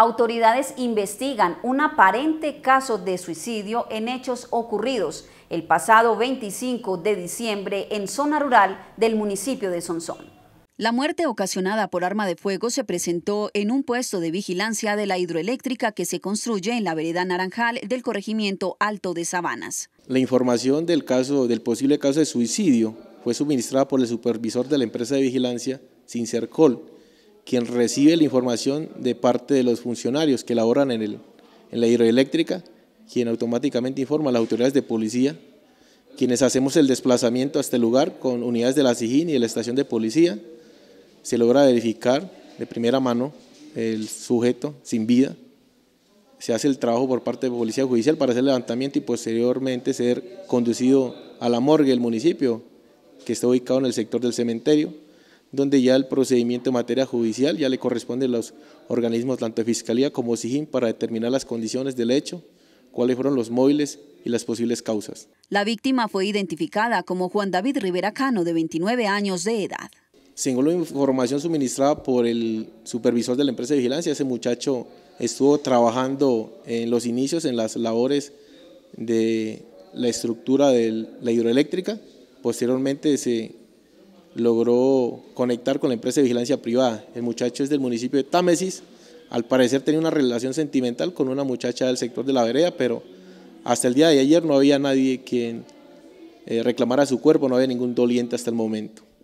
autoridades investigan un aparente caso de suicidio en hechos ocurridos el pasado 25 de diciembre en zona rural del municipio de Sonsón. La muerte ocasionada por arma de fuego se presentó en un puesto de vigilancia de la hidroeléctrica que se construye en la vereda Naranjal del corregimiento Alto de Sabanas. La información del caso del posible caso de suicidio fue suministrada por el supervisor de la empresa de vigilancia, Sincercol, quien recibe la información de parte de los funcionarios que laboran en, en la hidroeléctrica, quien automáticamente informa a las autoridades de policía, quienes hacemos el desplazamiento a este lugar con unidades de la SIGIN y de la estación de policía, se logra verificar de primera mano el sujeto sin vida, se hace el trabajo por parte de Policía Judicial para hacer el levantamiento y posteriormente ser conducido a la morgue del municipio, que está ubicado en el sector del cementerio, donde ya el procedimiento en materia judicial ya le corresponde a los organismos tanto de Fiscalía como SIGIN para determinar las condiciones del hecho, cuáles fueron los móviles y las posibles causas. La víctima fue identificada como Juan David Rivera Cano, de 29 años de edad. Según la información suministrada por el supervisor de la empresa de vigilancia, ese muchacho estuvo trabajando en los inicios, en las labores de la estructura de la hidroeléctrica. Posteriormente se logró conectar con la empresa de vigilancia privada. El muchacho es del municipio de Támesis, al parecer tenía una relación sentimental con una muchacha del sector de la vereda, pero hasta el día de ayer no había nadie quien eh, reclamara su cuerpo, no había ningún doliente hasta el momento.